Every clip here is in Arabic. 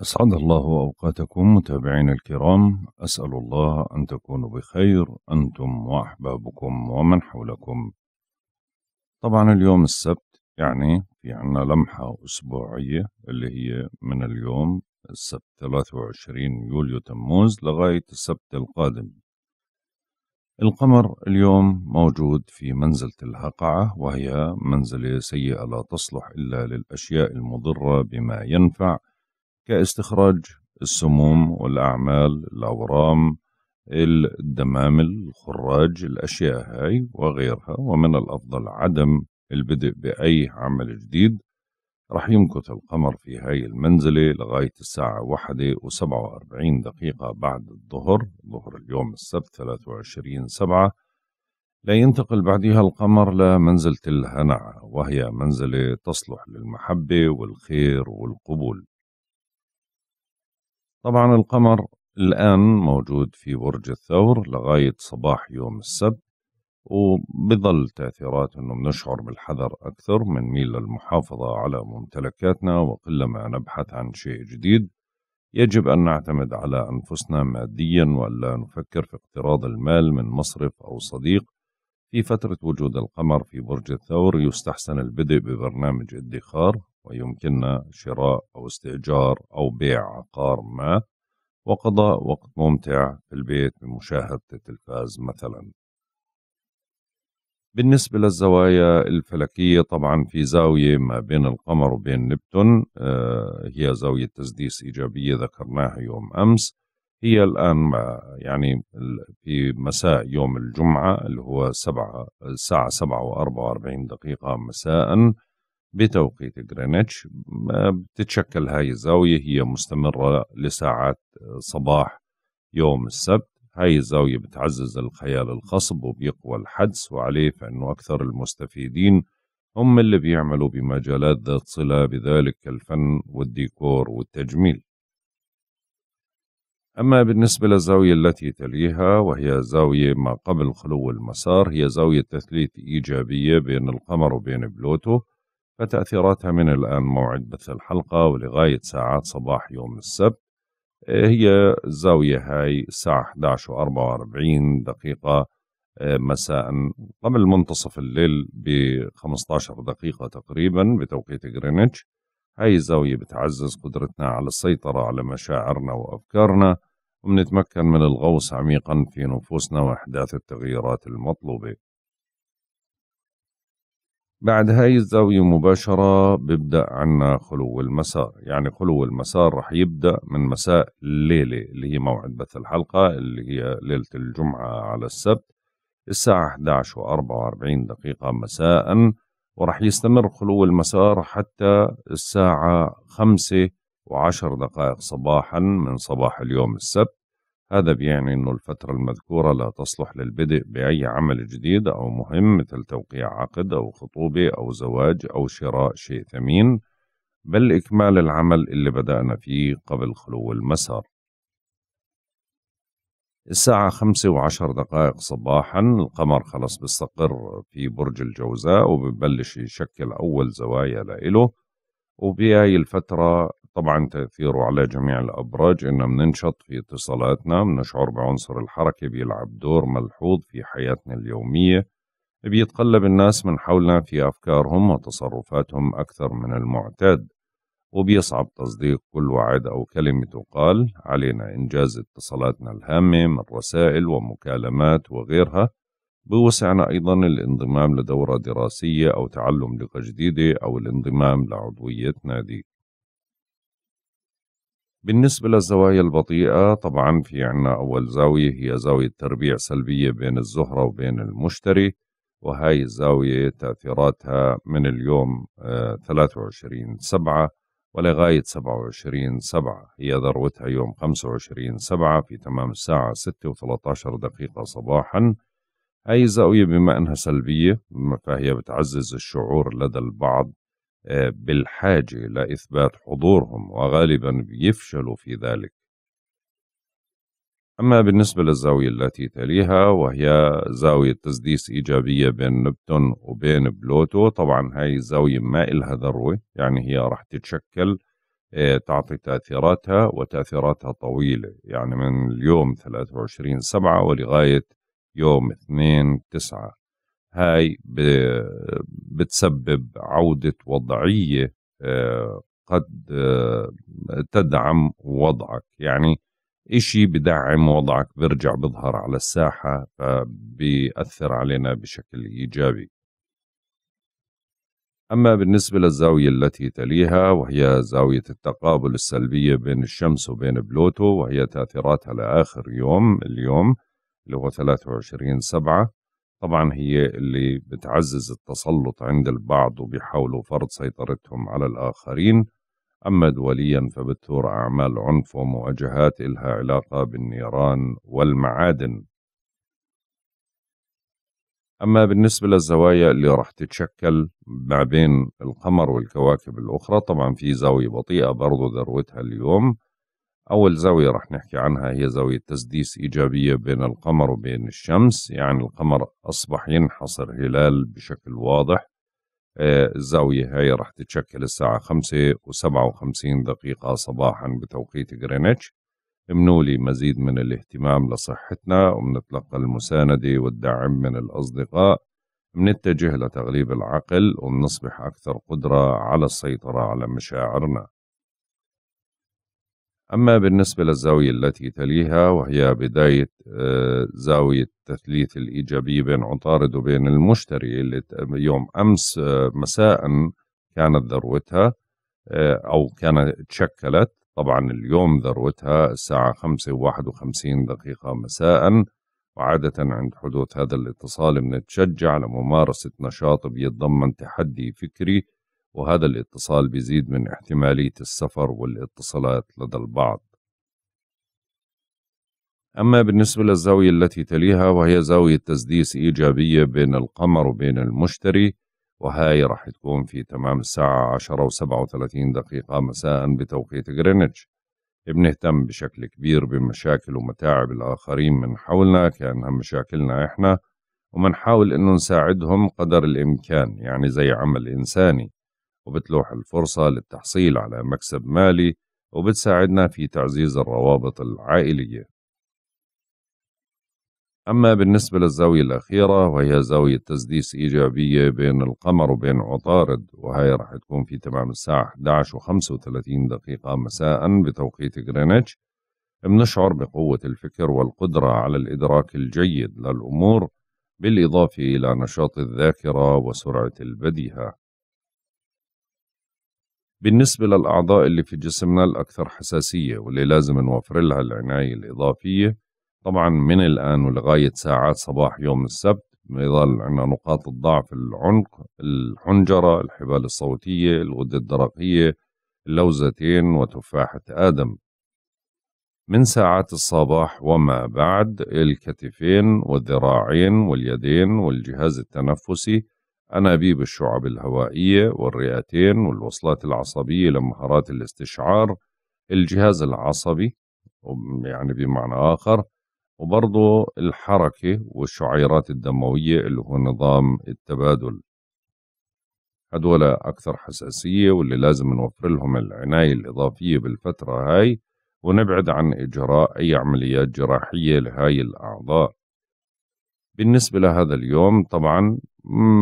أسعد الله أوقاتكم متابعينا الكرام أسأل الله أن تكونوا بخير أنتم وأحبابكم ومن حولكم طبعا اليوم السبت يعني في عنا لمحة أسبوعية اللي هي من اليوم السبت 23 يوليو تموز لغاية السبت القادم القمر اليوم موجود في منزلة الهقعة وهي منزلة سيئة لا تصلح إلا للأشياء المضرة بما ينفع كاستخراج السموم والأعمال الأورام الدمامل الخراج الأشياء هاي وغيرها ومن الأفضل عدم البدء بأي عمل جديد رح يمكث القمر في هاي المنزلة لغاية الساعة واحدة وسبعة وأربعين دقيقة بعد الظهر ظهر اليوم السبت وعشرين سبعة لا ينتقل بعدها القمر لمنزلة الهنع وهي منزلة تصلح للمحبة والخير والقبول طبعا القمر الآن موجود في برج الثور لغاية صباح يوم السبت وبظل تأثيرات أنه بنشعر بالحذر أكثر من ميل للمحافظة على ممتلكاتنا وقلما نبحث عن شيء جديد يجب أن نعتمد على أنفسنا ماديا وألا نفكر في اقتراض المال من مصرف أو صديق في فترة وجود القمر في برج الثور يستحسن البدء ببرنامج ادخار ويمكننا شراء أو استئجار أو بيع عقار ما وقضاء وقت ممتع في البيت بمشاهدة التلفاز مثلا بالنسبة للزوايا الفلكية طبعا في زاوية ما بين القمر وبين نبتون آه، هي زاوية تسديس إيجابية ذكرناها يوم أمس هي الآن يعني في مساء يوم الجمعة اللي هو سبعة الساعة سبعة وأربعة وأربعين دقيقة مساءً بتوقيت غرينتش بتتشكل هاي الزاوية هي مستمرة لساعات آه، صباح يوم السبت هاي الزاوية بتعزز الخيال الخصب وبيقوى الحدس وعليه فإنه أكثر المستفيدين هم اللي بيعملوا بمجالات ذات صلة بذلك كالفن والديكور والتجميل أما بالنسبة للزاوية التي تليها وهي زاوية ما قبل خلو المسار هي زاوية تثليث إيجابية بين القمر وبين بلوتو فتأثيراتها من الآن موعد بث الحلقة ولغاية ساعات صباح يوم السبت آه، هي الزاوية هاي الساعة 11 و 44 دقيقة آه، مساء قبل منتصف الليل ب 15 دقيقة تقريبا بتوقيت غرينتش هاي الزاوية بتعزز قدرتنا على السيطرة على مشاعرنا وأفكارنا وبنتمكن من الغوص عميقا في نفوسنا وإحداث التغييرات المطلوبة بعد هاي الزاوية مباشرة ببدأ عنا خلو المسار يعني خلو المسار رح يبدأ من مساء الليلة اللي هي موعد بث الحلقة اللي هي ليلة الجمعة على السبت الساعة 11 و 44 دقيقة مساء ورح يستمر خلو المسار حتى الساعة 5 و10 دقائق صباحا من صباح اليوم السبت هذا بيعني أن الفترة المذكورة لا تصلح للبدء بأي عمل جديد أو مهم مثل توقيع عقد أو خطوبة أو زواج أو شراء شيء ثمين بل إكمال العمل اللي بدأنا فيه قبل خلو المسار الساعة خمسة وعشر دقائق صباحا القمر خلص بيستقر في برج الجوزاء وببلش يشكل أول زوايا لإله وبهاي الفترة طبعا تأثيره على جميع الأبراج إننا بننشط في اتصالاتنا بنشعر بعنصر الحركة بيلعب دور ملحوظ في حياتنا اليومية بيتقلب الناس من حولنا في أفكارهم وتصرفاتهم أكثر من المعتاد وبيصعب تصديق كل وعد أو كلمة تقال علينا إنجاز اتصالاتنا الهامة من رسائل ومكالمات وغيرها بوسعنا أيضا الانضمام لدورة دراسية أو تعلم لغة جديدة أو الانضمام لعضوية نادي بالنسبة للزوايا البطيئة طبعا في عنا أول زاوية هي زاوية تربيع سلبية بين الزهرة وبين المشتري وهاي الزاوية تأثيراتها من اليوم 23 آه، سبعة ولغاية 27 سبعة هي ذروتها يوم 25 سبعة في تمام الساعة 6 و 13 دقيقة صباحا هاي الزاوية بما أنها سلبية فهي بتعزز الشعور لدى البعض بالحاجة لإثبات حضورهم وغالبا يفشلوا في ذلك أما بالنسبة للزاوية التي تليها وهي زاوية تسديس إيجابية بين نبتون وبين بلوتو طبعا هاي الزاوية ما إلها ذروة يعني هي راح تتشكل آه، تعطي تأثيراتها وتأثيراتها طويلة يعني من اليوم 23 سبعة ولغاية يوم 2 تسعة هاي بتسبب عودة وضعية آه، قد آه، تدعم وضعك يعني إشي بدعم وضعك برجع بظهر على الساحة فبيأثر علينا بشكل إيجابي أما بالنسبة للزاوية التي تليها وهي زاوية التقابل السلبية بين الشمس وبين بلوتو وهي تأثيراتها لآخر يوم اليوم اللي هو 23 سبعة طبعا هي اللي بتعزز التسلط عند البعض وبيحاولوا فرض سيطرتهم على الآخرين أما دوليا فبتثور أعمال عنف ومواجهات إلها علاقة بالنيران والمعادن أما بالنسبة للزوايا اللي راح تتشكل ما بين القمر والكواكب الأخرى طبعا في زاوية بطيئة برضو ذروتها اليوم أول زاوية رح نحكي عنها هي زاوية تسديس إيجابية بين القمر وبين الشمس يعني القمر أصبح ينحصر هلال بشكل واضح آه، الزاوية هاي رح تتشكل الساعة خمسة وسبعة وخمسين دقيقة صباحا بتوقيت غرينتش امنولي مزيد من الاهتمام لصحتنا ومنتلقى المساندة والدعم من الأصدقاء منتجه لتغليب العقل ومنصبح أكثر قدرة على السيطرة على مشاعرنا أما بالنسبة للزاوية التي تليها وهي بداية آه، زاوية تثليث الإيجابية بين عطارد وبين المشتري اللي يوم أمس آه، مساء كانت ذروتها آه، أو كانت تشكلت طبعا اليوم ذروتها الساعة 5 و51 دقيقة مساء وعادة عند حدوث هذا الاتصال بنتشجع لممارسة نشاط بيتضمن تحدي فكري وهذا الاتصال بيزيد من احتمالية السفر والاتصالات لدى البعض أما بالنسبة للزاوية التي تليها وهي زاوية تسديس إيجابية بين القمر وبين المشتري وهاي راح تكون في تمام الساعة 10 و 37 دقيقة مساء بتوقيت غرينتش بنهتم بشكل كبير بمشاكل ومتاعب الآخرين من حولنا كأنها مشاكلنا إحنا ومنحاول إنه نساعدهم قدر الإمكان يعني زي عمل إنساني وبتلوح الفرصة للتحصيل على مكسب مالي وبتساعدنا في تعزيز الروابط العائلية أما بالنسبة للزاوية الأخيرة وهي زاوية تسديس إيجابية بين القمر وبين عطارد وهي راح تكون في تمام الساعة 11 و 35 دقيقة مساء بتوقيت غرينتش بنشعر بقوة الفكر والقدرة على الإدراك الجيد للأمور بالإضافة إلى نشاط الذاكرة وسرعة البديهة بالنسبة للأعضاء اللي في جسمنا الأكثر حساسية واللي لازم نوفر لها العناية الإضافية طبعا من الآن ولغاية ساعات صباح يوم السبت بيظل عندنا نقاط الضعف العنق الحنجرة الحبال الصوتية الغدة الدرقية اللوزتين وتفاحة آدم من ساعات الصباح وما بعد الكتفين والذراعين واليدين والجهاز التنفسي أنابيب الشعب الهوائية والرئتين والوصلات العصبية لمهارات الاستشعار الجهاز العصبي يعني بمعنى آخر وبرضه الحركة والشعيرات الدموية اللي هو نظام التبادل هدول أكثر حساسية واللي لازم نوفر لهم العناية الإضافية بالفترة هاي ونبعد عن إجراء أي عمليات جراحية لهاي الأعضاء بالنسبة لهذا اليوم طبعا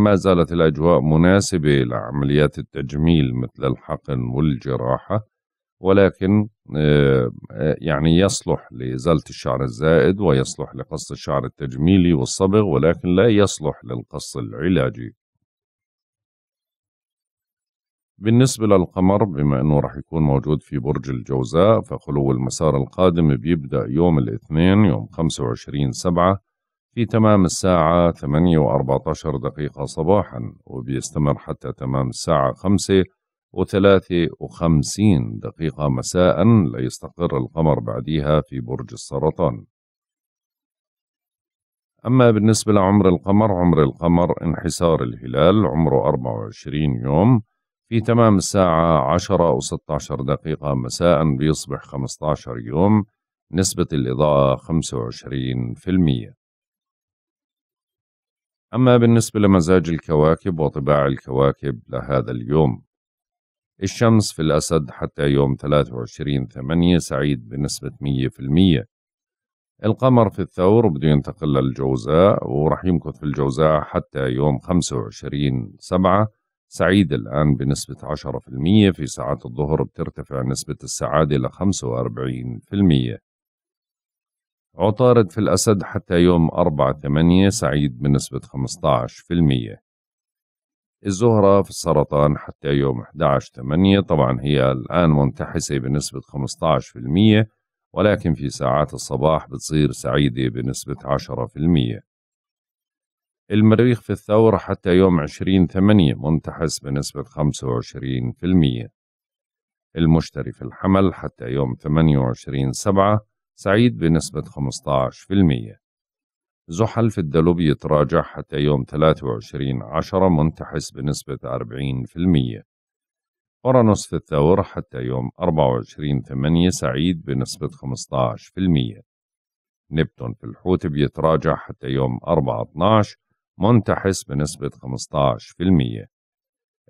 ما زالت الأجواء مناسبة لعمليات التجميل مثل الحقن والجراحة ولكن آه، آه، يعني يصلح لإزالة الشعر الزائد ويصلح لقص الشعر التجميلي والصبغ ولكن لا يصلح للقص العلاجي بالنسبة للقمر بما أنه راح يكون موجود في برج الجوزاء فخلو المسار القادم بيبدأ يوم الاثنين يوم 25 سبعة في تمام الساعة 8 و14 دقيقة صباحا وبيستمر حتى تمام الساعة 5 و53 دقيقة مساء ليستقر القمر بعديها في برج السرطان أما بالنسبة لعمر القمر عمر القمر انحسار الهلال عمره 24 يوم في تمام الساعة 10 و16 دقيقة مساء بيصبح 15 يوم نسبة الإضاءة 25% أما بالنسبة لمزاج الكواكب وطباع الكواكب لهذا اليوم الشمس في الأسد حتى يوم 23 8 سعيد بنسبة 100% القمر في الثور بده ينتقل للجوزاء ورح يمكث في الجوزاء حتى يوم 25 7 سعيد الآن بنسبة 10% في ساعات الظهر بترتفع نسبة السعادة ل 45% عطارد في الأسد حتى يوم 4-8 سعيد بنسبة 15% الزهرة في السرطان حتى يوم 11-8 طبعا هي الآن منتحسة بنسبة 15% ولكن في ساعات الصباح بتصير سعيدة بنسبة 10% المريخ في الثور حتى يوم 20/8 منتحس بنسبة 25% المشتري في الحمل حتى يوم 28 سبعة سعيد بنسبة 15% زحل في الدلوب يتراجع حتى يوم 23 عشرة منتحس بنسبة 40% أورانوس في الثور حتى يوم 24 8 سعيد بنسبة 15% نبتون في الحوت بيتراجع حتى يوم 4 12 منتحس بنسبة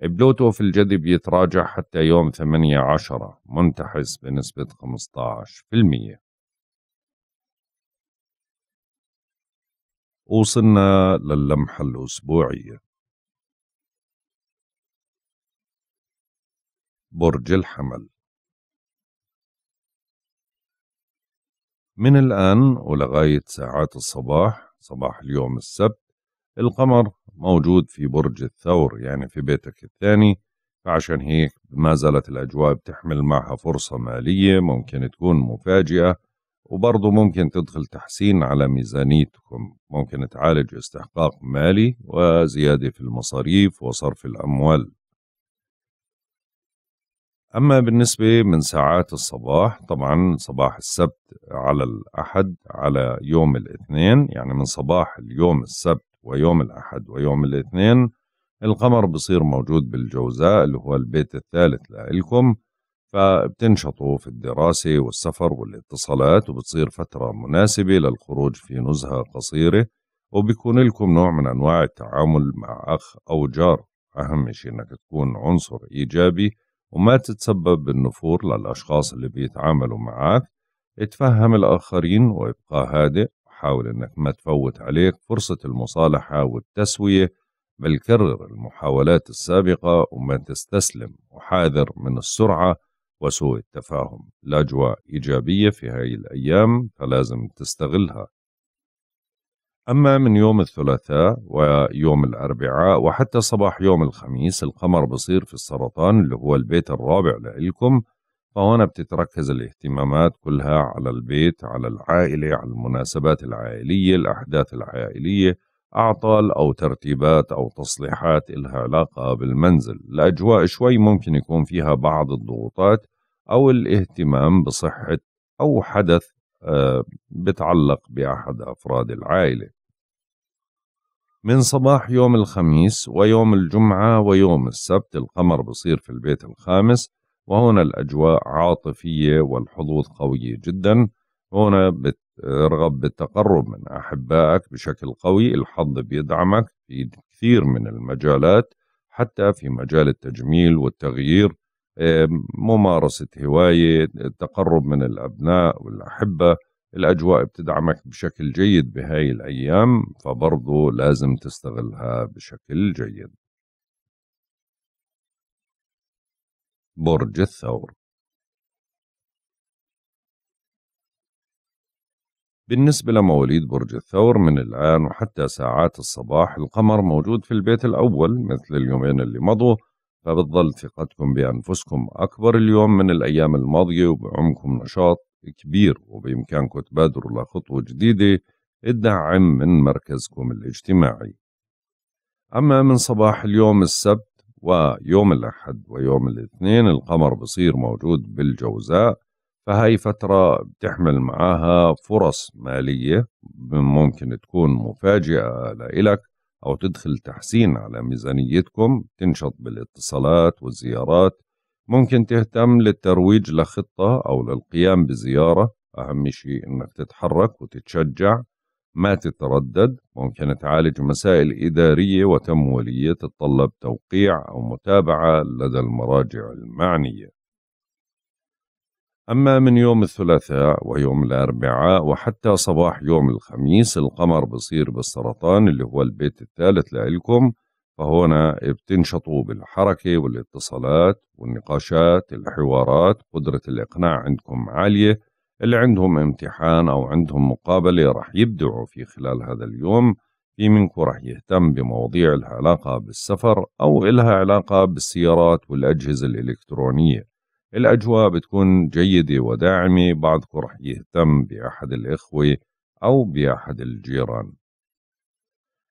15% بلوتو في الجدي بيتراجع حتى يوم 8 10 منتحس بنسبة 15% وصلنا للمحة الأسبوعية برج الحمل من الآن ولغاية ساعات الصباح صباح اليوم السبت القمر موجود في برج الثور يعني في بيتك الثاني فعشان هيك ما زالت الأجواء بتحمل معها فرصة مالية ممكن تكون مفاجئة وبرضه ممكن تدخل تحسين على ميزانيتكم ممكن تعالج استحقاق مالي وزيادة في المصاريف وصرف الأموال أما بالنسبة من ساعات الصباح طبعا صباح السبت على الأحد على يوم الاثنين يعني من صباح اليوم السبت ويوم الأحد ويوم الاثنين القمر بصير موجود بالجوزاء اللي هو البيت الثالث لإلكم فبتنشطوا في الدراسة والسفر والاتصالات وبتصير فترة مناسبة للخروج في نزهة قصيرة وبيكون لكم نوع من أنواع التعامل مع أخ أو جار أهم شيء أنك تكون عنصر إيجابي وما تتسبب بالنفور للأشخاص اللي بيتعاملوا معك اتفهم الآخرين وابقى هادئ وحاول أنك ما تفوت عليك فرصة المصالحة والتسوية بل كرر المحاولات السابقة وما تستسلم وحاذر من السرعة وسوء التفاهم الأجواء إيجابية في هاي الأيام فلازم تستغلها أما من يوم الثلاثاء ويوم الأربعاء وحتى صباح يوم الخميس القمر بصير في السرطان اللي هو البيت الرابع لإلكم فهنا بتتركز الاهتمامات كلها على البيت على العائلة على المناسبات العائلية الأحداث العائلية أعطال أو ترتيبات أو تصليحات إلها علاقة بالمنزل الأجواء شوي ممكن يكون فيها بعض الضغوطات أو الاهتمام بصحة أو حدث آه، بتعلق بأحد أفراد العائلة من صباح يوم الخميس ويوم الجمعة ويوم السبت القمر بصير في البيت الخامس وهنا الأجواء عاطفية والحظوظ قوية جدا هنا بت ارغب بالتقرب من أحبائك بشكل قوي الحظ بيدعمك في كثير من المجالات حتى في مجال التجميل والتغيير ممارسة هواية التقرب من الأبناء والأحبة الأجواء بتدعمك بشكل جيد بهاي الأيام فبرضو لازم تستغلها بشكل جيد برج الثور بالنسبة لمواليد برج الثور من الآن وحتى ساعات الصباح القمر موجود في البيت الأول مثل اليومين اللي مضوا فبتظل ثقتكم بأنفسكم أكبر اليوم من الأيام الماضية وبعمكم نشاط كبير وبإمكانكم تبادروا لخطوة جديدة تدعم من مركزكم الاجتماعي أما من صباح اليوم السبت ويوم الأحد ويوم الاثنين القمر بصير موجود بالجوزاء فهي فترة بتحمل معاها فرص مالية ممكن تكون مفاجئة لإلك أو تدخل تحسين على ميزانيتكم تنشط بالاتصالات والزيارات ممكن تهتم للترويج لخطة أو للقيام بزيارة أهم شيء أنك تتحرك وتتشجع ما تتردد ممكن تعالج مسائل إدارية وتمويلية تتطلب توقيع أو متابعة لدى المراجع المعنية أما من يوم الثلاثاء ويوم الأربعاء وحتى صباح يوم الخميس القمر بصير بالسرطان اللي هو البيت الثالث لإلكم فهنا بتنشطوا بالحركة والاتصالات والنقاشات الحوارات قدرة الإقناع عندكم عالية اللي عندهم امتحان أو عندهم مقابلة رح يبدعوا في خلال هذا اليوم في منكم رح يهتم بمواضيع العلاقة بالسفر أو إلها علاقة بالسيارات والأجهزة الإلكترونية الأجواء بتكون جيدة وداعمة بعضكم رح يهتم بأحد الإخوة أو بأحد الجيران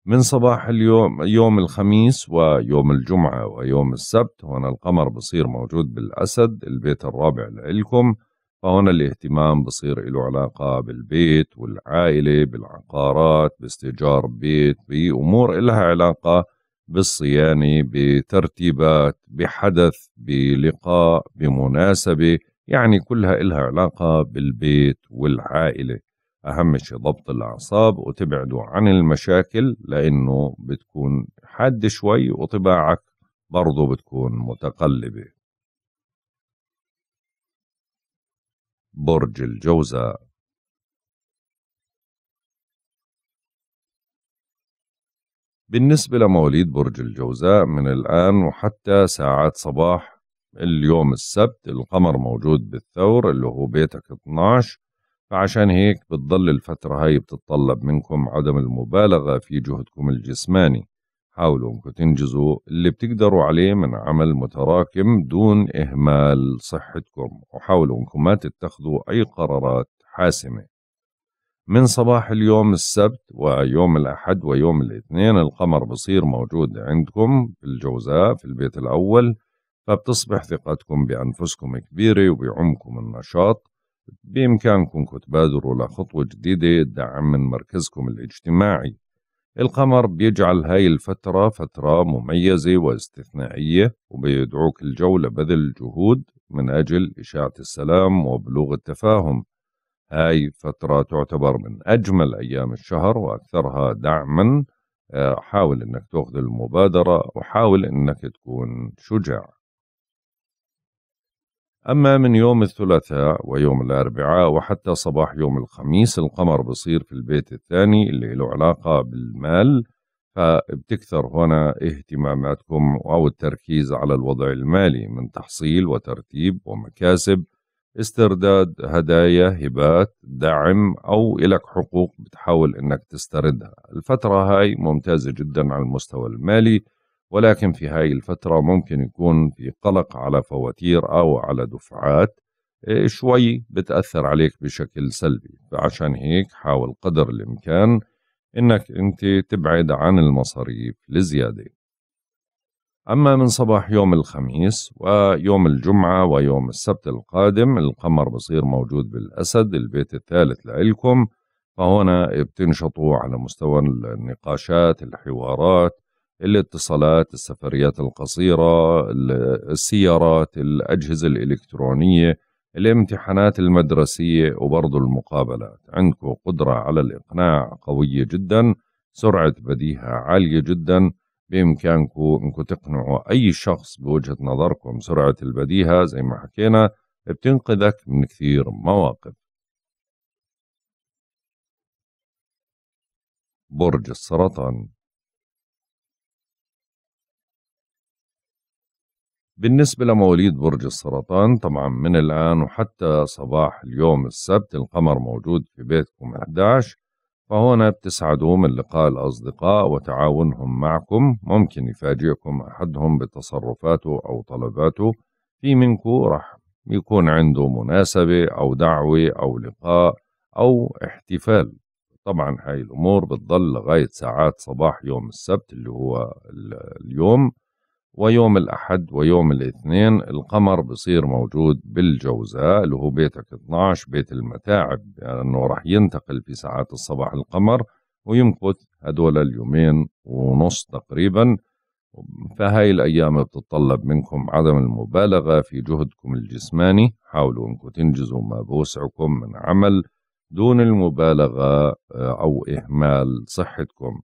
من صباح اليوم يوم الخميس ويوم الجمعة ويوم السبت هنا القمر بصير موجود بالأسد البيت الرابع لإلكم فهنا الاهتمام بصير له علاقة بالبيت والعائلة بالعقارات باستئجار بيت بأمور إلها علاقة بالصيانه بترتيبات بحدث بلقاء بمناسبه يعني كلها إلها علاقة بالبيت والعائلة أهم شيء ضبط الأعصاب وتبعدوا عن المشاكل لأنه بتكون حاد شوي وطباعك برضو بتكون متقلبة برج الجوزاء بالنسبة لمواليد برج الجوزاء من الآن وحتى ساعات صباح اليوم السبت القمر موجود بالثور اللي هو بيتك 12 فعشان هيك بتضل الفترة هاي بتتطلب منكم عدم المبالغة في جهدكم الجسماني حاولوا انكم تنجزوا اللي بتقدروا عليه من عمل متراكم دون إهمال صحتكم وحاولوا انكم ما تتخذوا أي قرارات حاسمة من صباح اليوم السبت ويوم الأحد ويوم الاثنين القمر بصير موجود عندكم في الجوزاء في البيت الأول فبتصبح ثقتكم بأنفسكم كبيرة وبعمكم النشاط بإمكانكم تبادروا لخطوة جديدة دعم من مركزكم الاجتماعي القمر بيجعل هاي الفترة فترة مميزة واستثنائية وبيدعوك الجولة بذل جهود من أجل إشاعة السلام وبلوغ التفاهم هاي فترة تعتبر من أجمل أيام الشهر وأكثرها دعما آه، حاول أنك تأخذ المبادرة وحاول أنك تكون شجاع أما من يوم الثلاثاء ويوم الأربعاء وحتى صباح يوم الخميس القمر بصير في البيت الثاني اللي له علاقة بالمال فبتكثر هنا اهتماماتكم أو التركيز على الوضع المالي من تحصيل وترتيب ومكاسب استرداد هدايا هبات دعم أو إلك حقوق بتحاول إنك تستردها الفترة هاي ممتازة جدا على المستوى المالي ولكن في هاي الفترة ممكن يكون في قلق على فواتير أو على دفعات إيه، شوي بتأثر عليك بشكل سلبي فعشان هيك حاول قدر الإمكان إنك أنت تبعد عن المصاريف لزيادة أما من صباح يوم الخميس ويوم الجمعة ويوم السبت القادم القمر بصير موجود بالأسد البيت الثالث لإلكم فهنا بتنشطوا على مستوى النقاشات الحوارات الاتصالات السفريات القصيرة السيارات الأجهزة الإلكترونية الامتحانات المدرسية وبرضو المقابلات عندكم قدرة على الإقناع قوية جدا سرعة بديهة عالية جداً بإمكانكم أنكم تقنعوا أي شخص بوجهة نظركم سرعة البديهة زي ما حكينا بتنقذك من كثير مواقف برج السرطان بالنسبة لمواليد برج السرطان طبعا من الآن وحتى صباح اليوم السبت القمر موجود في بيتكم 11 فهنا بتسعدوا من لقاء الأصدقاء وتعاونهم معكم ممكن يفاجئكم أحدهم بتصرفاته أو طلباته في منكم رح يكون عنده مناسبة أو دعوة أو لقاء أو احتفال طبعا هاي الأمور بتضل لغاية ساعات صباح يوم السبت اللي هو اليوم ويوم الأحد ويوم الاثنين القمر بصير موجود بالجوزاء اللي هو بيتك 12 بيت المتاعب لأنه يعني راح ينتقل في ساعات الصباح القمر ويمكث هدول اليومين ونص تقريبا فهاي الأيام بتطلب منكم عدم المبالغة في جهدكم الجسماني حاولوا أنكم تنجزوا ما بوسعكم من عمل دون المبالغة آه، أو إهمال صحتكم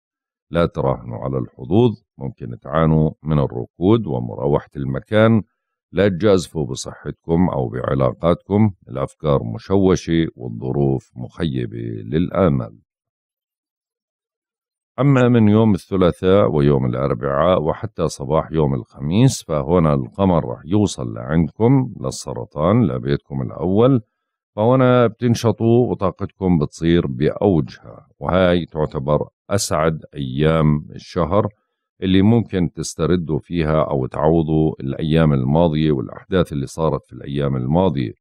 لا تراهنوا على الحظوظ ممكن تعانوا من الركود ومراوحة المكان لا تجازفوا بصحتكم أو بعلاقاتكم الأفكار مشوشة والظروف مخيبة للآمال أما من يوم الثلاثاء ويوم الأربعاء وحتى صباح يوم الخميس فهنا القمر رح يوصل لعندكم للسرطان لبيتكم الأول فهنا بتنشطوا وطاقتكم بتصير بأوجها وهاي تعتبر أسعد أيام الشهر اللي ممكن تستردوا فيها أو تعوضوا الأيام الماضية والأحداث اللي صارت في الأيام الماضية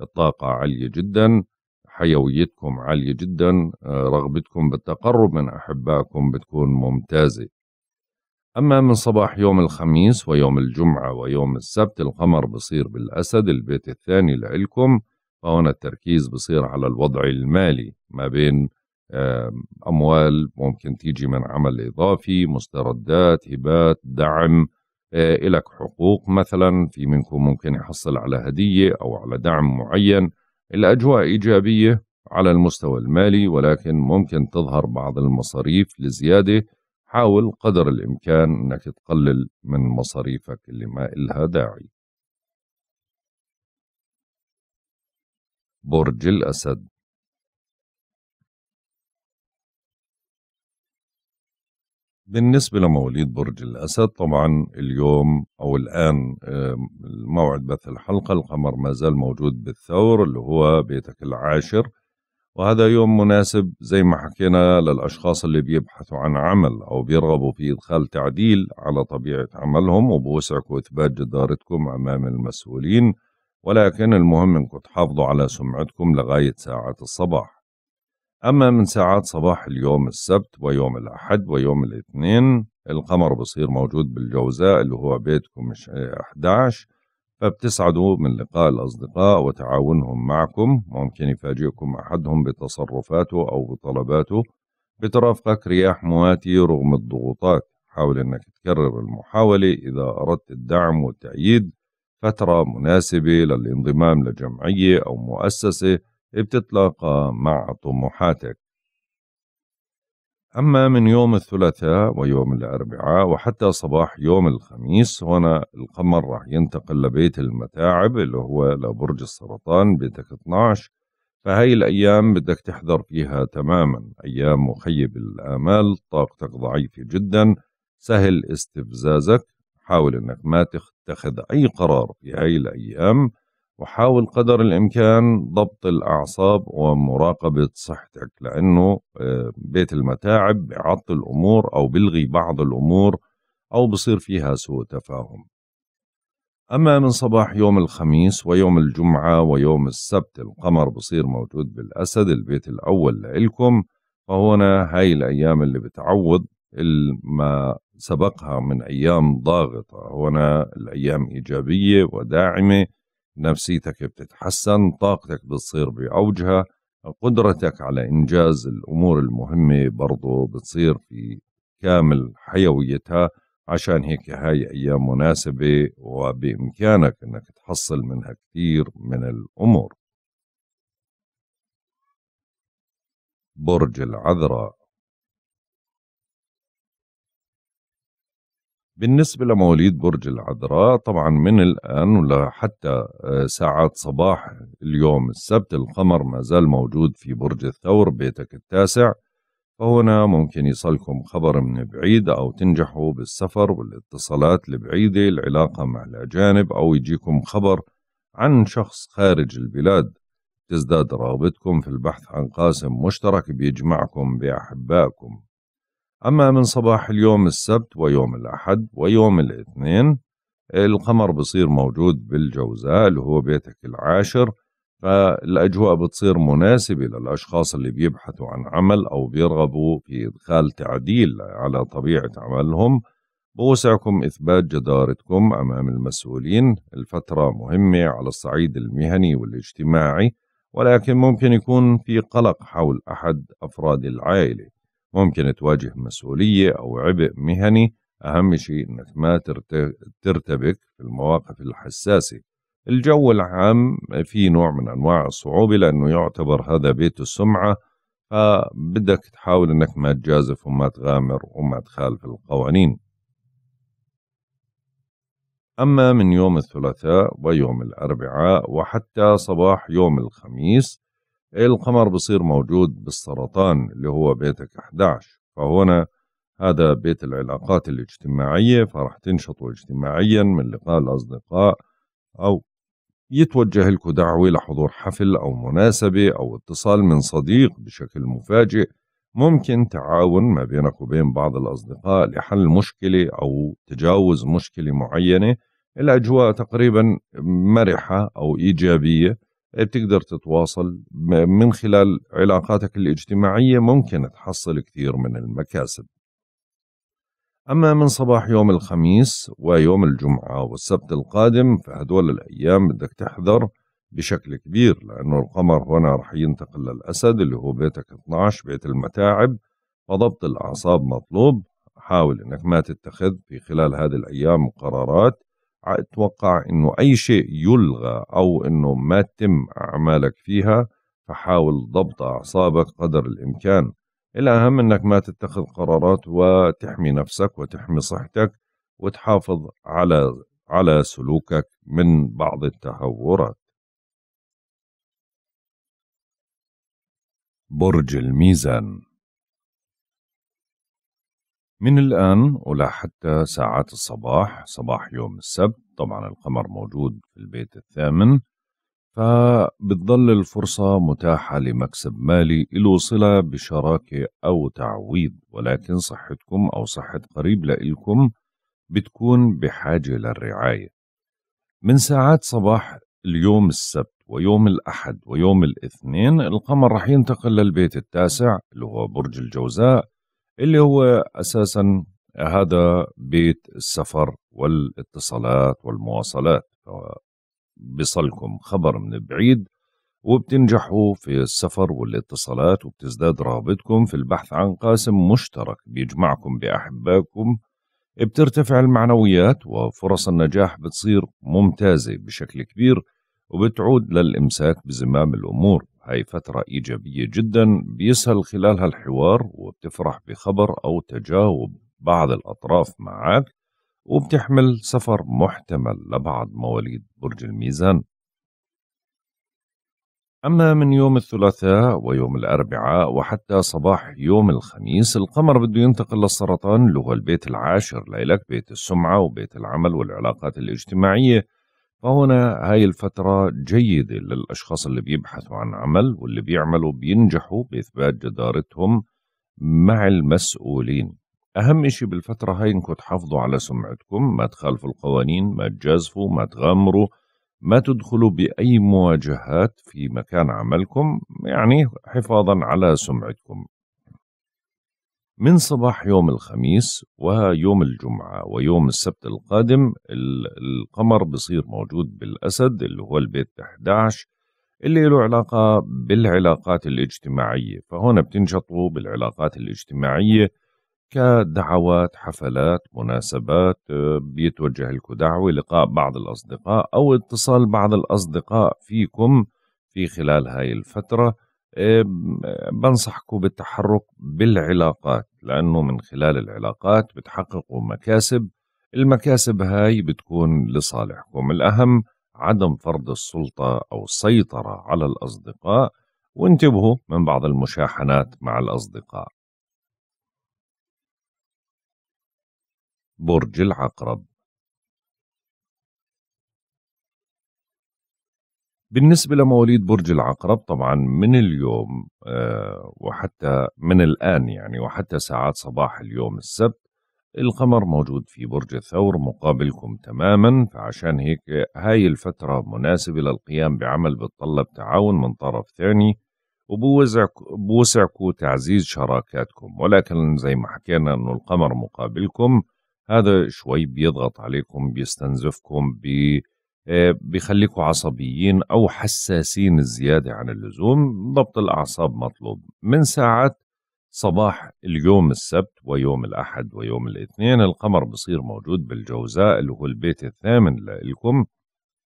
الطاقة عالية جدا حيويتكم عالية جدا آه، رغبتكم بالتقرب من أحبائكم بتكون ممتازة أما من صباح يوم الخميس ويوم الجمعة ويوم السبت القمر بصير بالأسد البيت الثاني لإلكم فهنا التركيز بصير على الوضع المالي ما بين أموال ممكن تيجي من عمل إضافي مستردات هبات دعم آه، إلك حقوق مثلا في منكم ممكن يحصل على هدية أو على دعم معين الأجواء إيجابية على المستوى المالي ولكن ممكن تظهر بعض المصاريف لزيادة حاول قدر الإمكان أنك تقلل من مصاريفك اللي ما إلها داعي برج الأسد بالنسبة لمواليد برج الأسد طبعا اليوم أو الآن موعد بث الحلقة القمر ما زال موجود بالثور اللي هو بيتك العاشر وهذا يوم مناسب زي ما حكينا للأشخاص اللي بيبحثوا عن عمل أو بيرغبوا في إدخال تعديل على طبيعة عملهم وبوسعكم إثبات جدارتكم أمام المسؤولين ولكن المهم إنكم تحافظوا على سمعتكم لغاية ساعة الصباح أما من ساعات صباح اليوم السبت ويوم الأحد ويوم الاثنين القمر بصير موجود بالجوزاء اللي هو بيتكم 11 فبتسعدوا من لقاء الأصدقاء وتعاونهم معكم ممكن يفاجئكم أحدهم بتصرفاته أو بطلباته بترافقك رياح مواتي رغم الضغوطات حاول أنك تكرر المحاولة إذا أردت الدعم والتأييد فترة مناسبة للانضمام لجمعية أو مؤسسة بتتلاقى مع طموحاتك أما من يوم الثلاثاء ويوم الأربعاء وحتى صباح يوم الخميس هنا القمر راح ينتقل لبيت المتاعب اللي هو لبرج السرطان بيتك 12 فهي الأيام بدك تحذر فيها تماما أيام مخيب الآمال طاقتك ضعيفة جدا سهل استفزازك حاول أنك ما تتخذ أي قرار في هاي الأيام وحاول قدر الإمكان ضبط الأعصاب ومراقبة صحتك لأنه آه، بيت المتاعب بيعطل الأمور أو بلغي بعض الأمور أو بصير فيها سوء تفاهم أما من صباح يوم الخميس ويوم الجمعة ويوم السبت القمر بصير موجود بالأسد البيت الأول لإلكم فهنا هاي الأيام اللي بتعوض ما سبقها من أيام ضاغطة هنا الأيام إيجابية وداعمة نفسيتك بتتحسن طاقتك بتصير بأوجها قدرتك على إنجاز الأمور المهمة برضو بتصير في كامل حيويتها عشان هيك هاي أيام مناسبة وبإمكانك أنك تحصل منها كثير من الأمور برج العذراء بالنسبة لمواليد برج العذراء طبعا من الآن حتى آه، ساعات صباح اليوم السبت القمر ما زال موجود في برج الثور بيتك التاسع فهنا ممكن يصلكم خبر من بعيد أو تنجحوا بالسفر والاتصالات البعيدة العلاقة مع الأجانب أو يجيكم خبر عن شخص خارج البلاد تزداد رغبتكم في البحث عن قاسم مشترك بيجمعكم بأحبائكم أما من صباح اليوم السبت ويوم الأحد ويوم الاثنين القمر بصير موجود بالجوزاء اللي هو بيتك العاشر فالأجواء بتصير مناسبة للأشخاص اللي بيبحثوا عن عمل أو بيرغبوا في إدخال تعديل على طبيعة عملهم بوسعكم إثبات جدارتكم أمام المسؤولين الفترة مهمة على الصعيد المهني والاجتماعي ولكن ممكن يكون في قلق حول أحد أفراد العائلة ممكن تواجه مسؤولية أو عبء مهني أهم شيء أنك ما ترتبك في المواقف الحساسة الجو العام في نوع من أنواع الصعوبة لأنه يعتبر هذا بيت السمعة فبدك تحاول أنك ما تجازف وما تغامر وما تخالف القوانين أما من يوم الثلاثاء ويوم الأربعاء وحتى صباح يوم الخميس القمر بصير موجود بالسرطان اللي هو بيتك 11 فهنا هذا بيت العلاقات الاجتماعية فرح تنشطوا اجتماعيا من لقاء الأصدقاء أو يتوجه لكم دعوة لحضور حفل أو مناسبة أو اتصال من صديق بشكل مفاجئ ممكن تعاون ما بينك وبين بعض الأصدقاء لحل مشكلة أو تجاوز مشكلة معينة الأجواء تقريبا مرحة أو إيجابية بتقدر تتواصل من خلال علاقاتك الاجتماعية ممكن تحصل كثير من المكاسب أما من صباح يوم الخميس ويوم الجمعة والسبت القادم فهدول الأيام بدك تحذر بشكل كبير لأنه القمر هنا رح ينتقل للأسد اللي هو بيتك 12 بيت المتاعب فضبط الأعصاب مطلوب حاول أنك ما تتخذ في خلال هذه الأيام قرارات اتوقع انه اي شيء يلغى او انه ما تتم اعمالك فيها فحاول ضبط اعصابك قدر الامكان الاهم انك ما تتخذ قرارات وتحمي نفسك وتحمي صحتك وتحافظ على على سلوكك من بعض التهورات برج الميزان من الآن ولا حتى ساعات الصباح صباح يوم السبت طبعا القمر موجود في البيت الثامن فبتظل الفرصة متاحة لمكسب مالي إلو صلة بشراكة أو تعويض ولكن صحتكم أو صحة قريب لإلكم بتكون بحاجة للرعاية من ساعات صباح اليوم السبت ويوم الأحد ويوم الاثنين القمر رح ينتقل للبيت التاسع اللي هو برج الجوزاء اللي هو اساسا هذا بيت السفر والاتصالات والمواصلات بيصلكم خبر من بعيد وبتنجحوا في السفر والاتصالات وبتزداد رغبتكم في البحث عن قاسم مشترك بيجمعكم بأحبائكم بترتفع المعنويات وفرص النجاح بتصير ممتازة بشكل كبير وبتعود للإمساك بزمام الأمور هاي فترة إيجابية جدا بيسهل خلالها الحوار وبتفرح بخبر أو تجاوب بعض الأطراف معك وبتحمل سفر محتمل لبعض مواليد برج الميزان أما من يوم الثلاثاء ويوم الأربعاء وحتى صباح يوم الخميس القمر بده ينتقل للسرطان اللي هو البيت العاشر ليلك بيت السمعة وبيت العمل والعلاقات الاجتماعية فهنا هاي الفترة جيدة للأشخاص اللي بيبحثوا عن عمل واللي بيعملوا بينجحوا بإثبات جدارتهم مع المسؤولين أهم إشي بالفترة هاي إنكم تحافظوا على سمعتكم ما تخالفوا القوانين ما تجازفوا ما تغامروا ما تدخلوا بأي مواجهات في مكان عملكم يعني حفاظا على سمعتكم من صباح يوم الخميس ويوم الجمعة ويوم السبت القادم القمر بصير موجود بالأسد اللي هو البيت 11 اللي له علاقة بالعلاقات الاجتماعية فهون بتنشطوا بالعلاقات الاجتماعية كدعوات حفلات مناسبات آه، بيتوجه لكم دعوة لقاء بعض الأصدقاء أو اتصال بعض الأصدقاء فيكم في خلال هاي الفترة بنصحكم بالتحرك بالعلاقات لأنه من خلال العلاقات بتحققوا مكاسب المكاسب هاي بتكون لصالحكم الأهم عدم فرض السلطة أو السيطرة على الأصدقاء وانتبهوا من بعض المشاحنات مع الأصدقاء برج العقرب بالنسبة لمواليد برج العقرب طبعا من اليوم آه، وحتى من الآن يعني وحتى ساعات صباح اليوم السبت القمر موجود في برج الثور مقابلكم تماما فعشان هيك هاي الفترة مناسبة للقيام بعمل بتطلب تعاون من طرف ثاني وبوسعكم تعزيز شراكاتكم ولكن زي ما حكينا انه القمر مقابلكم هذا شوي بيضغط عليكم بيستنزفكم بي آه، بيخليكم عصبيين أو حساسين زيادة عن اللزوم ضبط الأعصاب مطلوب من ساعات صباح اليوم السبت ويوم الأحد ويوم الاثنين القمر بصير موجود بالجوزاء اللي هو البيت الثامن لكم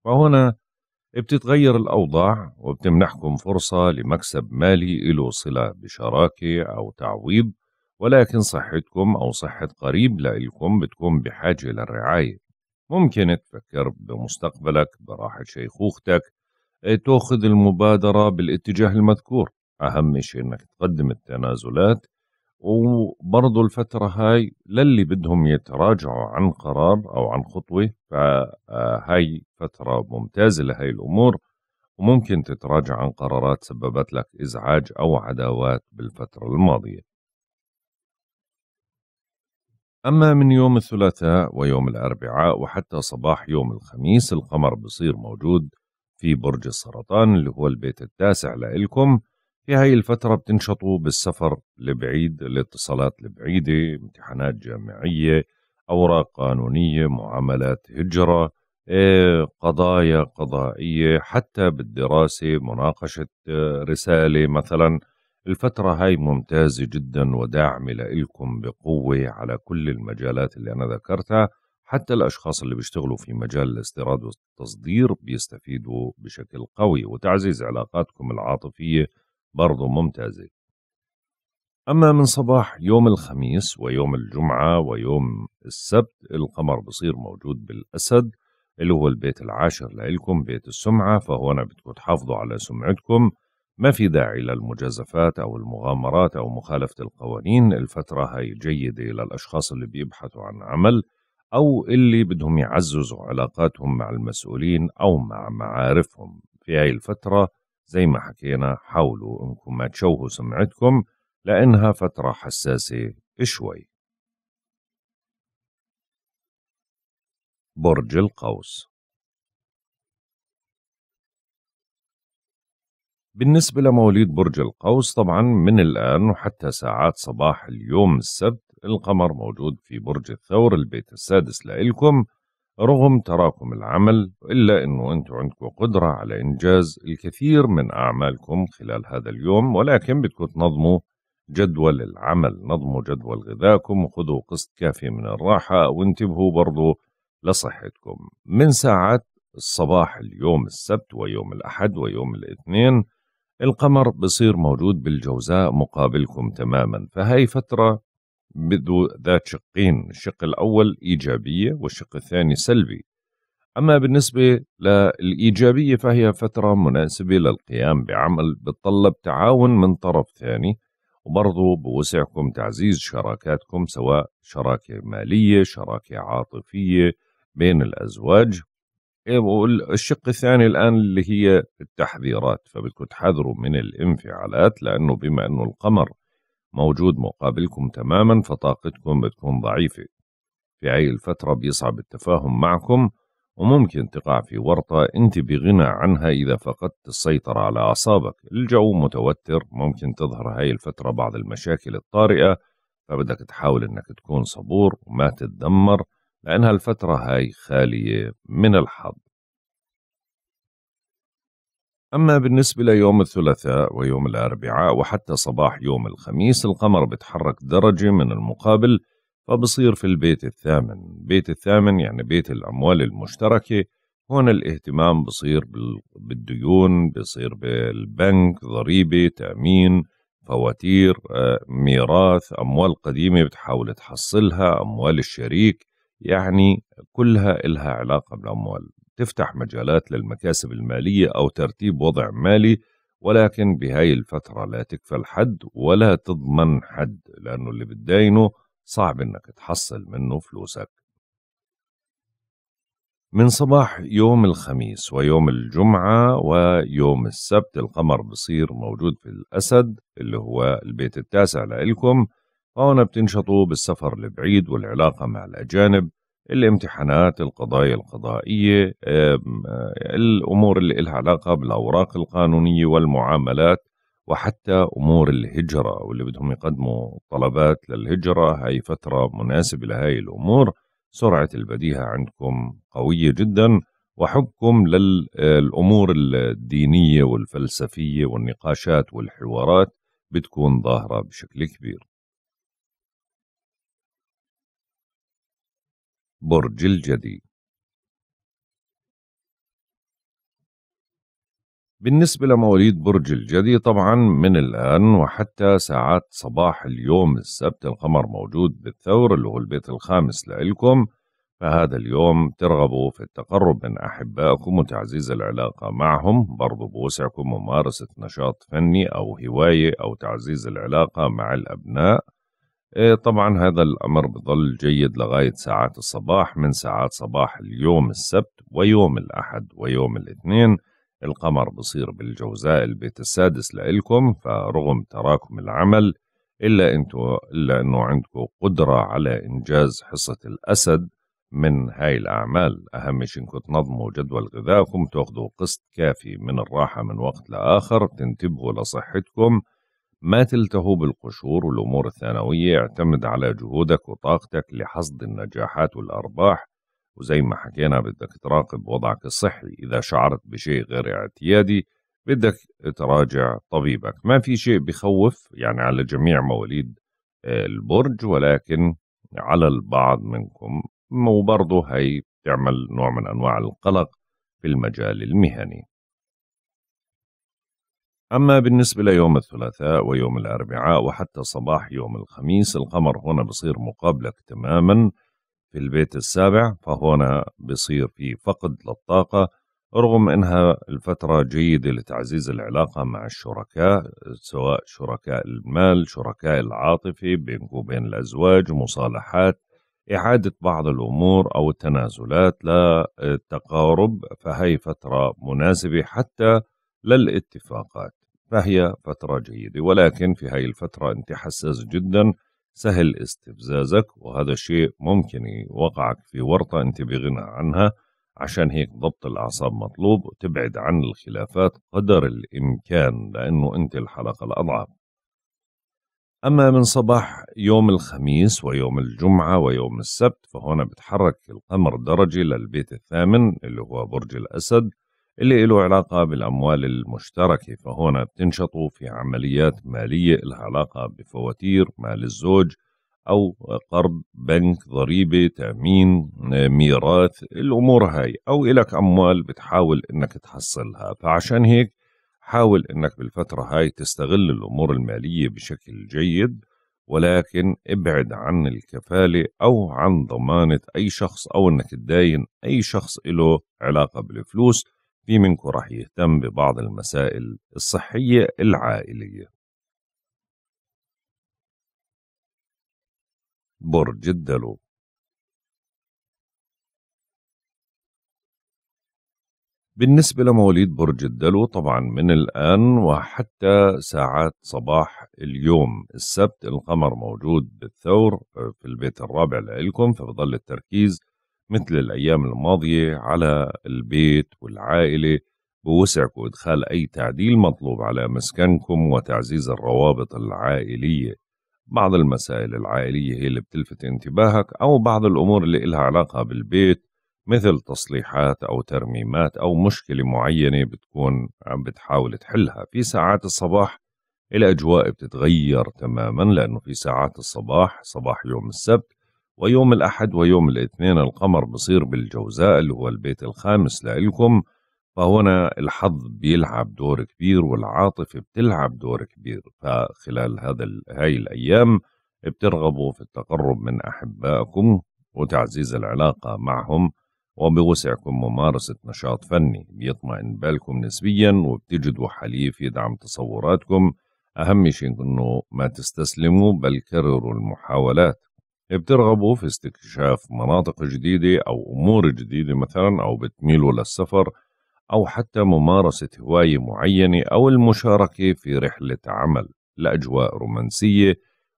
فهنا بتتغير الأوضاع وبتمنحكم فرصة لمكسب مالي له صلة بشراكة أو تعويض ولكن صحتكم أو صحة قريب لإلكم بتكون بحاجة للرعاية ممكن تفكر بمستقبلك براحة شيخوختك تأخذ المبادرة بالاتجاه المذكور أهم شيء أنك تقدم التنازلات وبرضو الفترة هاي للي بدهم يتراجعوا عن قرار أو عن خطوة فهاي فترة ممتازة لهي الأمور وممكن تتراجع عن قرارات سببت لك إزعاج أو عداوات بالفترة الماضية أما من يوم الثلاثاء ويوم الأربعاء وحتى صباح يوم الخميس القمر بصير موجود في برج السرطان اللي هو البيت التاسع لإلكم في هاي الفترة بتنشطوا بالسفر لبعيد الاتصالات البعيدة امتحانات جامعية أوراق قانونية معاملات هجرة إيه، قضايا قضائية حتى بالدراسة مناقشة آه، رسالة مثلا الفترة هاي ممتازة جدا وداعمة لإلكم بقوة على كل المجالات اللي أنا ذكرتها حتى الأشخاص اللي بيشتغلوا في مجال الاستيراد والتصدير بيستفيدوا بشكل قوي وتعزيز علاقاتكم العاطفية برضو ممتازة أما من صباح يوم الخميس ويوم الجمعة ويوم السبت القمر بصير موجود بالأسد اللي هو البيت العاشر لإلكم بيت السمعة فهنا بتكون تحافظوا على سمعتكم ما في داعي للمجازفات أو المغامرات أو مخالفة القوانين الفترة هاي جيدة للأشخاص اللي بيبحثوا عن عمل أو اللي بدهم يعززوا علاقاتهم مع المسؤولين أو مع معارفهم في هاي الفترة زي ما حكينا حاولوا انكم ما تشوهوا سمعتكم لأنها فترة حساسة شوي برج القوس بالنسبة لمواليد برج القوس طبعا من الآن وحتى ساعات صباح اليوم السبت القمر موجود في برج الثور البيت السادس لإلكم رغم تراكم العمل إلا أنه أنتم عندكم قدرة على إنجاز الكثير من أعمالكم خلال هذا اليوم ولكن بدكم تنظموا جدول العمل نظموا جدول غذاكم وخذوا قسط كافي من الراحة وانتبهوا برضو لصحتكم من ساعات الصباح اليوم السبت ويوم الأحد ويوم الاثنين القمر بصير موجود بالجوزاء مقابلكم تماما فهي فترة ذات شقين الشق الأول إيجابية والشق الثاني سلبي أما بالنسبة للإيجابية فهي فترة مناسبة للقيام بعمل بتطلب تعاون من طرف ثاني وبرضو بوسعكم تعزيز شراكاتكم سواء شراكة مالية شراكة عاطفية بين الأزواج إيه، والشق الثاني الان اللي هي التحذيرات فبدكم تحذروا من الانفعالات لانه بما انه القمر موجود مقابلكم تماما فطاقتكم بتكون ضعيفه في هاي الفتره بيصعب التفاهم معكم وممكن تقع في ورطة أنت بغنى عنها إذا فقدت السيطرة على أعصابك الجو متوتر ممكن تظهر هاي الفترة بعض المشاكل الطارئة فبدك تحاول أنك تكون صبور وما تتدمر لأنها الفترة هاي خالية من الحظ أما بالنسبة ليوم الثلاثاء ويوم الأربعاء وحتى صباح يوم الخميس القمر بتحرك درجة من المقابل فبصير في البيت الثامن بيت الثامن يعني بيت الأموال المشتركة هون الاهتمام بصير بالديون بصير بالبنك ضريبة تأمين فواتير آه، ميراث أموال قديمة بتحاول تحصلها أموال الشريك يعني كلها إلها علاقة بالأموال تفتح مجالات للمكاسب المالية أو ترتيب وضع مالي ولكن بهاي الفترة لا تكفى الحد ولا تضمن حد لأنه اللي بتداينه صعب إنك تحصل منه فلوسك من صباح يوم الخميس ويوم الجمعة ويوم السبت القمر بصير موجود في الأسد اللي هو البيت التاسع لإلكم فهنا بتنشطوا بالسفر البعيد والعلاقة مع الأجانب الامتحانات القضايا القضائية آه، الأمور اللي لها علاقة بالأوراق القانونية والمعاملات وحتى أمور الهجرة واللي بدهم يقدموا طلبات للهجرة هاي فترة مناسبة لهاي الأمور سرعة البديهة عندكم قوية جدا وحبكم للأمور آه، الدينية والفلسفية والنقاشات والحوارات بتكون ظاهرة بشكل كبير برج الجدي بالنسبة لمواليد برج الجدي طبعا من الآن وحتى ساعات صباح اليوم السبت القمر موجود بالثور اللي هو البيت الخامس لإلكم فهذا اليوم ترغبوا في التقرب من أحبائكم وتعزيز العلاقة معهم برضو بوسعكم ممارسة نشاط فني أو هواية أو تعزيز العلاقة مع الأبناء إيه، طبعا هذا الأمر بظل جيد لغاية ساعات الصباح من ساعات صباح اليوم السبت ويوم الأحد ويوم الاثنين القمر بصير بالجوزاء البيت السادس لإلكم فرغم تراكم العمل إلا, انتو إلا أنه عندكم قدرة على إنجاز حصة الأسد من هاي الأعمال أهم شيء إنكم تنظموا جدول غذائكم تاخذوا قسط كافي من الراحة من وقت لآخر تنتبهوا لصحتكم ما تلته بالقشور والأمور الثانوية اعتمد على جهودك وطاقتك لحصد النجاحات والأرباح وزي ما حكينا بدك تراقب وضعك الصحي إذا شعرت بشيء غير اعتيادي بدك تراجع طبيبك ما في شيء بخوف يعني على جميع مواليد آه، البرج ولكن على البعض منكم وبرضه هي بتعمل نوع من أنواع القلق في المجال المهني أما بالنسبة ليوم الثلاثاء ويوم الأربعاء وحتى صباح يوم الخميس القمر هنا بصير مقابلك تماما في البيت السابع فهنا بصير في فقد للطاقة رغم أنها الفترة جيدة لتعزيز العلاقة مع الشركاء سواء شركاء المال شركاء العاطفة بينك وبين الأزواج مصالحات إعادة بعض الأمور أو التنازلات للتقارب فهي فترة مناسبة حتى للاتفاقات فهي فترة جيدة ولكن في هاي الفترة أنت حساس جدا سهل استفزازك وهذا الشيء ممكن يوقعك في ورطة أنت بغنى عنها عشان هيك ضبط الأعصاب مطلوب وتبعد عن الخلافات قدر الإمكان لأنه أنت الحلقة الأضعف أما من صباح يوم الخميس ويوم الجمعة ويوم السبت فهنا بتحرك القمر درجة للبيت الثامن اللي هو برج الأسد اللي له علاقة بالأموال المشتركة فهنا بتنشطوا في عمليات مالية لها علاقة بفواتير مال الزوج أو قرض بنك ضريبة تأمين ميراث الأمور هاي أو إلك أموال بتحاول إنك تحصلها فعشان هيك حاول إنك بالفترة هاي تستغل الأمور المالية بشكل جيد ولكن ابعد عن الكفالة أو عن ضمانة أي شخص أو إنك تداين أي شخص له علاقة بالفلوس في منكم راح يهتم ببعض المسائل الصحية العائلية برج الدلو بالنسبة لمواليد برج الدلو طبعا من الآن وحتى ساعات صباح اليوم السبت القمر موجود بالثور في البيت الرابع لإلكم فبضل التركيز مثل الأيام الماضية على البيت والعائلة بوسعكم إدخال أي تعديل مطلوب على مسكنكم وتعزيز الروابط العائلية بعض المسائل العائلية هي اللي بتلفت انتباهك أو بعض الأمور اللي إلها علاقة بالبيت مثل تصليحات أو ترميمات أو مشكلة معينة بتكون عم بتحاول تحلها في ساعات الصباح الأجواء بتتغير تماما لأنه في ساعات الصباح صباح يوم السبت ويوم الأحد ويوم الاثنين القمر بصير بالجوزاء اللي هو البيت الخامس لإلكم فهنا الحظ بيلعب دور كبير والعاطفة بتلعب دور كبير فخلال هذا هاي الأيام بترغبوا في التقرب من أحبائكم وتعزيز العلاقة معهم وبوسعكم ممارسة نشاط فني بيطمئن بالكم نسبيا وبتجدوا حليف يدعم تصوراتكم أهم شيء أنه ما تستسلموا بل كرروا المحاولات بترغبوا في استكشاف مناطق جديدة أو أمور جديدة مثلا أو بتميلوا للسفر أو حتى ممارسة هواية معينة أو المشاركة في رحلة عمل لأجواء رومانسية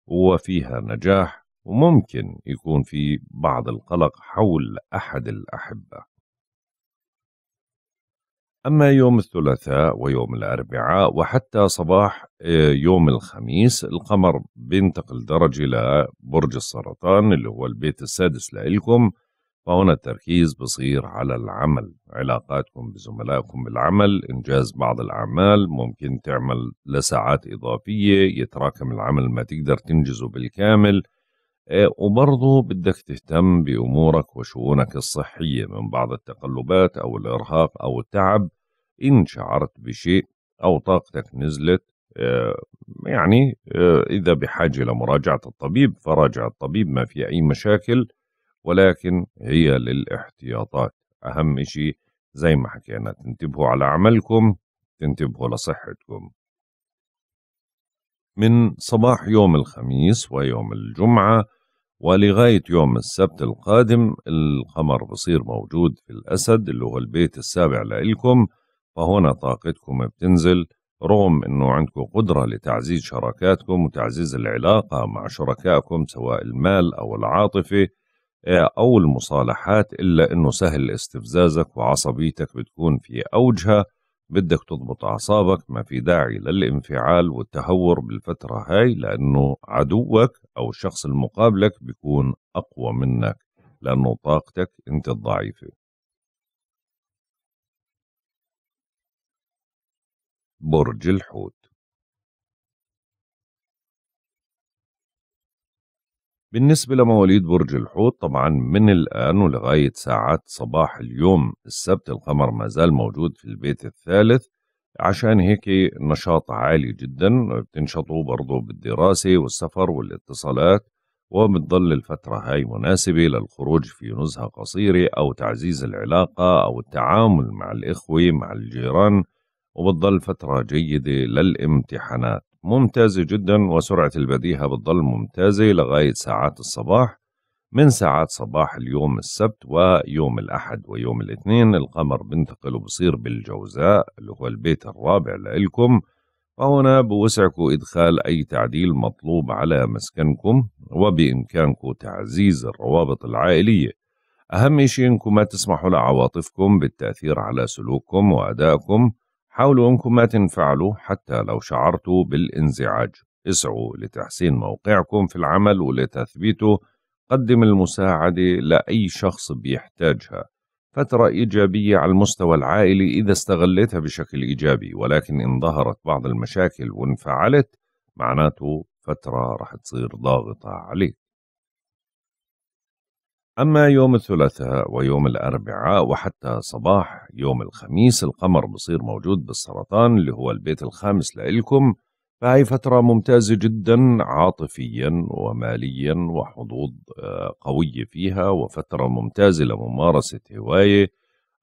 وفيها نجاح وممكن يكون في بعض القلق حول أحد الأحبة أما يوم الثلاثاء ويوم الأربعاء وحتى صباح آه، يوم الخميس القمر بينتقل درجة إلى برج السرطان اللي هو البيت السادس لإلكم فهنا التركيز بصير على العمل علاقاتكم بزملائكم بالعمل إنجاز بعض الأعمال ممكن تعمل لساعات إضافية يتراكم العمل ما تقدر تنجزه بالكامل آه، وبرضه بدك تهتم بأمورك وشؤونك الصحية من بعض التقلبات أو الإرهاق أو التعب إن شعرت بشيء أو طاقتك نزلت آه، يعني آه، إذا بحاجة لمراجعة الطبيب فراجع الطبيب ما في أي مشاكل ولكن هي للاحتياطات أهم شيء زي ما حكينا تنتبهوا على عملكم تنتبهوا لصحتكم من صباح يوم الخميس ويوم الجمعة ولغاية يوم السبت القادم القمر بصير موجود في الأسد اللي هو البيت السابع لإلكم فهنا طاقتكم بتنزل رغم أنه عندكم قدرة لتعزيز شراكاتكم وتعزيز العلاقة مع شركائكم سواء المال أو العاطفة آه، أو المصالحات إلا أنه سهل استفزازك وعصبيتك بتكون في أوجها بدك تضبط أعصابك ما في داعي للانفعال والتهور بالفترة هاي لأنه عدوك أو الشخص المقابلك بيكون أقوى منك لأنه طاقتك أنت الضعيفة برج الحوت بالنسبة لمواليد برج الحوت طبعا من الآن ولغاية ساعات صباح اليوم السبت القمر ما زال موجود في البيت الثالث عشان هيك نشاط عالي جدا بتنشطوا برضو بالدراسة والسفر والاتصالات وبتضل الفترة هاي مناسبة للخروج في نزهة قصيرة أو تعزيز العلاقة أو التعامل مع الإخوة مع الجيران وبتضل فترة جيدة للامتحانات ممتازة جدا وسرعة البديهة بتضل ممتازة لغاية ساعات الصباح من ساعات صباح اليوم السبت ويوم الأحد ويوم الاثنين القمر بنتقل وبصير بالجوزاء اللي هو البيت الرابع لإلكم فهنا بوسعكم إدخال أي تعديل مطلوب على مسكنكم وبإمكانكم تعزيز الروابط العائلية أهم شيء أنكم ما تسمحوا لعواطفكم بالتأثير على سلوككم وأدائكم حاولوا أنكم ما تنفعلوا حتى لو شعرتوا بالانزعاج اسعوا لتحسين موقعكم في العمل ولتثبيته قدم المساعدة لأي شخص بيحتاجها فترة إيجابية على المستوى العائلي إذا استغليتها بشكل إيجابي ولكن إن ظهرت بعض المشاكل وانفعلت معناته فترة رح تصير ضاغطة عليك أما يوم الثلاثاء ويوم الأربعاء وحتى صباح يوم الخميس القمر بصير موجود بالسرطان اللي هو البيت الخامس لإلكم فهي فترة ممتازة جدا عاطفيا وماليا وحظوظ آه، قوية فيها وفترة ممتازة لممارسة هواية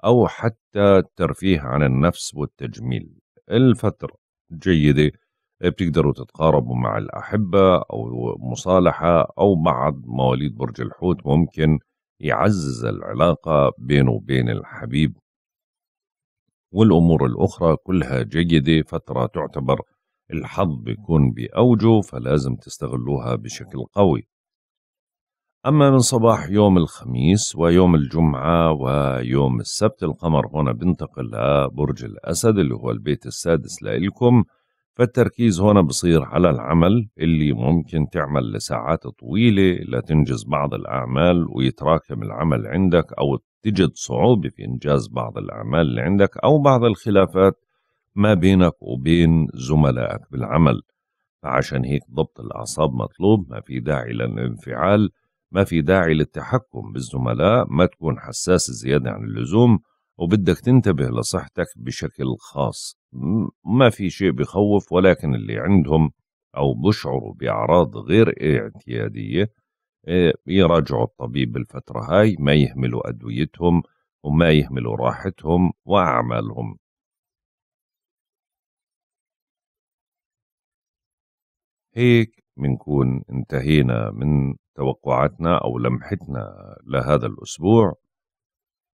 أو حتى الترفيه عن النفس والتجميل الفترة جيدة بتقدروا تتقاربوا مع الأحبة أو مصالحة أو بعض مواليد برج الحوت ممكن يعزز العلاقة بينه وبين الحبيب والأمور الأخرى كلها جيدة فترة تعتبر الحظ بيكون بأوجه فلازم تستغلوها بشكل قوي أما من صباح يوم الخميس ويوم الجمعة ويوم السبت القمر هنا بنتقل لبرج الأسد اللي هو البيت السادس لإلكم فالتركيز هنا بصير على العمل اللي ممكن تعمل لساعات طويلة لتنجز بعض الأعمال ويتراكم العمل عندك أو تجد صعوبة في إنجاز بعض الأعمال اللي عندك أو بعض الخلافات ما بينك وبين زملائك بالعمل فعشان هيك ضبط الأعصاب مطلوب ما في داعي للانفعال ما في داعي للتحكم بالزملاء ما تكون حساس زيادة عن اللزوم وبدك تنتبه لصحتك بشكل خاص ما في شيء بخوف ولكن اللي عندهم أو بشعروا بأعراض غير اعتيادية آه، يراجعوا الطبيب بالفترة هاي ما يهملوا أدويتهم وما يهملوا راحتهم وأعمالهم هيك بنكون انتهينا من توقعاتنا أو لمحتنا لهذا الأسبوع